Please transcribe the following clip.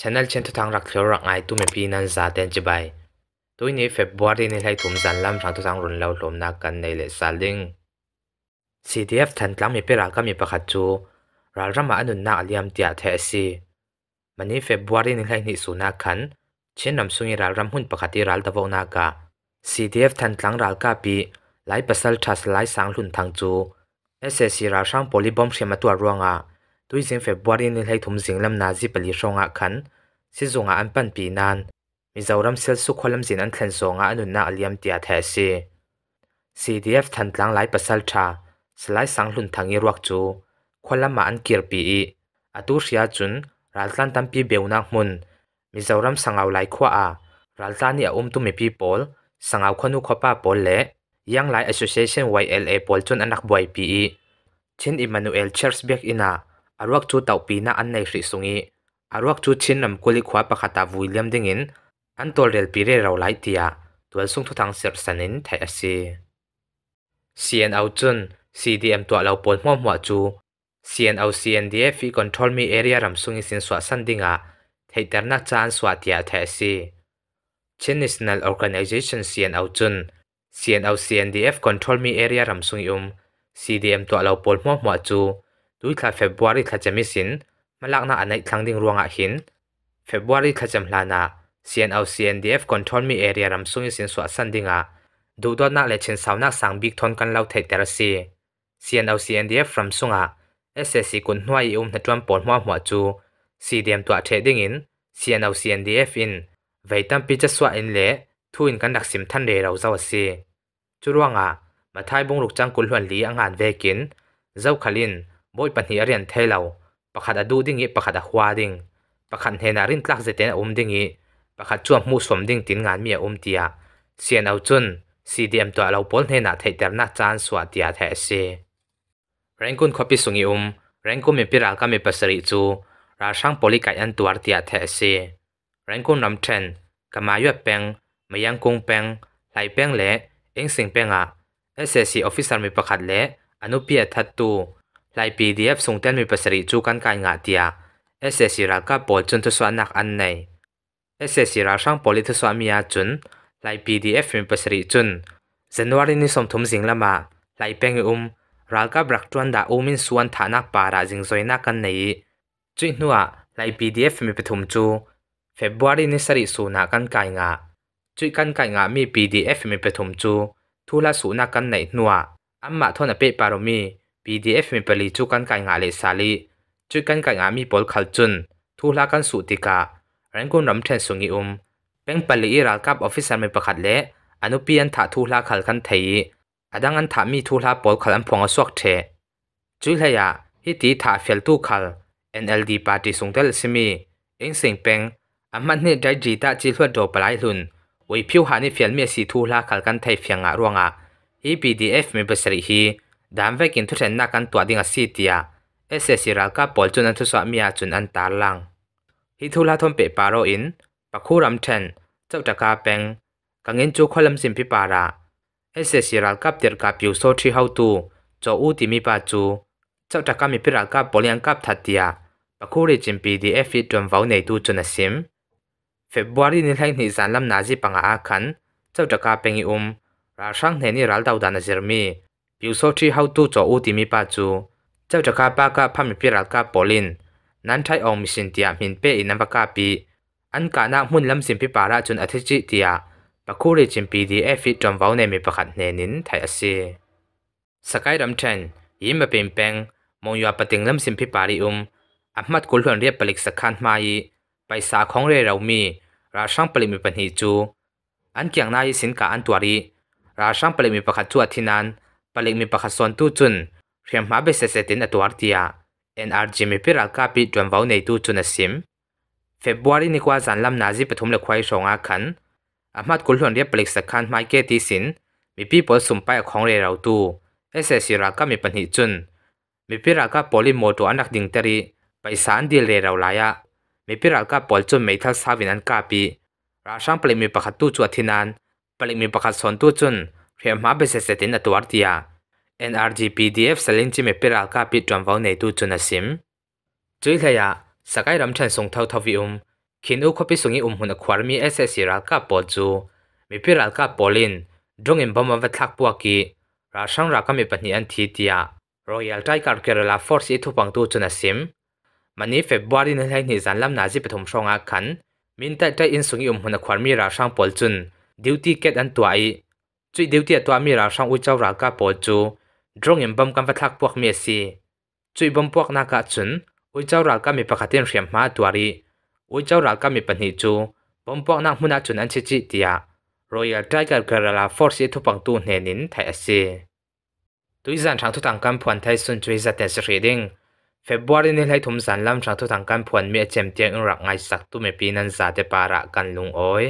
ชนลเชนทุทางรักเลวรักไอตุเมพีนันซาเตนจิายตัวนี้เฟบบัวรีนี่ให้ทุมสันลำทางทุทางรุนเลาหลมนักกันในเลสซาลิง CDF ทันทังมีเปราก็มีประคจูรัลรัมมาอนุนักเลียมเตียเทสีมันนี้เฟบบัวรีนี่ให้นิสุนักขันเช่นนำสุนีรัลรัมหุ่นประคติรัลตะวงนากา CDF ทันทังรัลกาปีหลายปรัสซัลทัสไลสังหุ่นทางจู SSC ราช่างโพลิบอมเชมตัวร่วงอ่ะตัยเซนเฟบวารีนี่ให้ทุ่มสิงลำนาจิปลีชงอกขันสิ่งอาอันปันปีน้นมิจาวรัมเซลสุขลำสินอันเคลนสงอัอนุนาอเลียมเตียแทซี CDF ทันตลังหลายปัสสัลชาสลายสังหลุนทางอีรักจูคลมาอันเกียร์ปีอีอตุเสียจุนรัลตันตัมปีเบวนักมุนมิจาวรัมสังเอาหลายขวารัลตันนี่อุ้มตุมีพีโอลสังเอาขนุขป้าโปลเละยังหลาย Association YLA โอลจนอันนักบวยปีอีเช่นอิมานูเอลเชอร์สเบกอินาอารักชูเต่าปีน่าอันในสิสุงีอารักชูชินนำกุลิควาประขาตาวิลเลียมดิ่งินอันตัวเรลปีเร่เราไล่เตียตัวส่งทุกทางเสียสนินไทยเอซีเซียนเอาจุนซีดีเอ็มตัวเราปนม่อมหัวจูเซียนเอาซีเอ็นดีเอฟีคอนโทรลมีเอเรียรำสุงีสินสวสันดิงาไทยเตอร์นัจานสวัตดีอาไทยเอซี Chinese National Organization เซียนเอาจุน CNL CNDF control mi area ramsung yum CDM to alaw pol mo mo chu ดูยคลาเฟบบวารีคลาจมิสิน มาลักนาอันในครังดิ้งรวงอาหิน เฟบบวารีคลาจมลานาซียนเอาเซียนดีเอฟคอนโทรลมีเอเรียรัมซุงยิสินสวัสดิ์งาดูดอนักเลเชนสาวนักสังบิกทอนกันเล่าเทตเตอร์ซีเซียนเอาเซียนดีเอฟรำซุงอาเอสเอสีคุณหัวยอุ้มในจวนปอนหัวหัวจูซีเดียมตัวเทดิ่งอินเซียนเอาซียนดีเอฟอินไว้ตั้งปีจะสวัสดิ์เล่ทุ่นกันดักสิมทันเรียเราเจ้าซีจุรวงอามาไทยบุงลูกจังกุลหัวนลีอังหันเวกิน เจ้าขลินบอยปัญหาเรียนเทลเอาประคัดดูดิ่งอีประคัดหัวดิ่งประคัดเฮนารินตักเจตนอุมดิ่งอีประคัดช่วงมูสมดิ่งติ้งงานมีอุมเียเสียนเอาจนซีดีเอ็มตัวเราพ้นเฮนาเทเตอร์นักจานสวัสดีาแท้เส่เรนกุนขับไปส่งอีอุมเรนกุนมีพิรักกามีประสริจูราช่างปลิกายันตัวเดียแท้เส่เรนกุนนำเทนกมายุ่ยเป่งไม่ยังกุ้งเป่งไหลเป่งเละเอ็งสิงเป่งอ่ะเอสเอซีออฟฟิศารมีประคัดเละอนุพิเอทัตตูลาย PDF ส่งเต้นมีปภาษิจูกันการงาเตียอเส SS รักกับปอลจนทศวรรษนักอันใน SS รักช่างปอลิทศวรรษมีอาจุนลาย PDF มีปรภาษิจุนเซนวารินี้สมทมสิงละมาลายเป็งอุ้มรักกับรักจวนดาอุมินส่วนฐานักป่าราจิงซอยนักกันในจุดนัวลาย PDF มีปฐมจูเฟบ r u าร y นี้สริสูนักกันการงาจุดกันการงามี PDF มีปฐมจูทุลาสูนักกันในนัวอัมมาทนอเปปารมี PDF มีปลีจุกันกันงาเลสาลีจุกันกันงามีบอลขัดจุน ทุลักันสุติการองกุนรำเทนสุงิอุมเป็นปลีรักับออฟฟิศมีประคัดเละอนุปียันถ้าทุลกขัดกันไทยอดังอันถ้ามีทุลกบอลขัดอันพงสวกเท จุลเฮียฮิตีถ้าเฟลตุขัด NLD ปาร์ตี้สุงเดลซิมีเองเสียงเป็งอามันเนี่ยได้จีตาจิลวดโดปลายลุนวิพิวหานิเฟลเมียสีทุลกขัดกันไทยเฟียงอารวงอ่ะฮี PDF มีภสษาฮีดามเวกินทุเรนนักันตัวดิ่งสีเตียเอเซซิรัลกับปอลจุนันทุสวามียจุนอันตาลังฮิทุลาทมเปปารออินปักคูรัมเทนเจ้าตะกาเปงกังเงินจูคอลัมซิมพิปาระเอเซซิรัลกับเตียกาบิวโซทรีเฮาตูจออูติมีปาจูเจ้าตะกามีพิรัลกับปอลยังกับทัตเตียปักคูริจิมปีดีเอฟิจอมวาวเนตูจุนัสิมเฟบวารีนิ่ล่งนิซานลัมนาจิปังอาคันเจ้าตะกาเปงอุมราชังเทนิรัลดาวดานาจิรมีผิวโซที่เฮาตู้จออูติมีปาจูเจ้าจะคาป้ากาพามิพิรักกาปอลินนั้นใช้องมิสินเตียมินเปอินันปากาปีอันกานาหุ่นลำสิมพิปาราจนอธิจิเตียปะคู่ิจิมปีดีเอฟิจอมเว้าในมีประคัดเนนินไทยอสีสกายดำเชนยิ้มมาเป็นแปงมองยาปติงลำสิมพิปาริอุมอัมมัดกุลฮวนเรียบปลิกสักขันมาอีไปสาของเรเรามีราช่างปลิมีปัญหิจูอันเกียงนายสินกาอันตัวรีราช่างปลิมีประคัดจวดที่นั้นปลิกมีปากคสวนตู้จุนเรียมมาเบสเซตินอตัวอาร์ติอาเออ็นา NRG มีพิรักกับปิดวนวาในตู้จุนสิมเฟบวารีนิกว่าสันลำนาจีปทุมเลควายสองอาคันอามัดกุลหลวนเรียบปลิกสักคันไมเกติสินมีพี่ปอสุ่มไปของเรราตู้เอสเซซิรักกับมีปัญหิจุนมีพิรักกับปอลิโมตัวอันดักดิงเตรีไปสานดีเรราลายะมีพิรักกับปอลจุนไม่ทัศน์สาวินันกาปิราชังปลิกมีประคตู้จวดทินันปลิกมีปากคสวนตู้จุนเรียมาเบสเซตินอตัวที่ยา NRGPDF สลินจิเมเปรัลกับปิดรำวังในตู้จุนสิมจุยเลยะสกายรำชันส่งเท่าทวีอุมคินอุคบิสุงอุมหุนควารมีเอสเอสิรัลกับปอจูมีเปรัลกับปอลินดงอิมบอมวัตทักปวกีราชังรักมีปัญญาทีเดียรอยัลไทการเกลลาฟอร์สอิทุปังตูวจุนสิมมันนี้เฟบบวารีนั่นให้นิจันลำนาจิปฐมชองอาคันมินแต่ใจอินสุงอุมหุนควารมีราชังปอลจุนดิวตี้เกตอันตัวไอจุดเดียวที่ตัวมีราช่างอุจจาระกาปอจูดรงยิมบอมกันพัทักพวกเมสีจุดบอมพวกนักจุนอุจจาระกามีประกาศเสียมมาตัวรีอุจจาระกามีปัญหาจูบอมพวกนักมุนจุนอันชจิเตียรอยัลไดกันกระลาฟอร์ซีทุปังตูเนนินไทยสีตุยจันทางทุตังกันพวนไทยสุนจุยจัดเตสเรดิงเฟบรุยนี่ให้ทุมสันลำทางทุตังกันพวนเมีเจมเตียงรักไงสักตุเมปีนันซาเตปาระกันลุงโอ้ย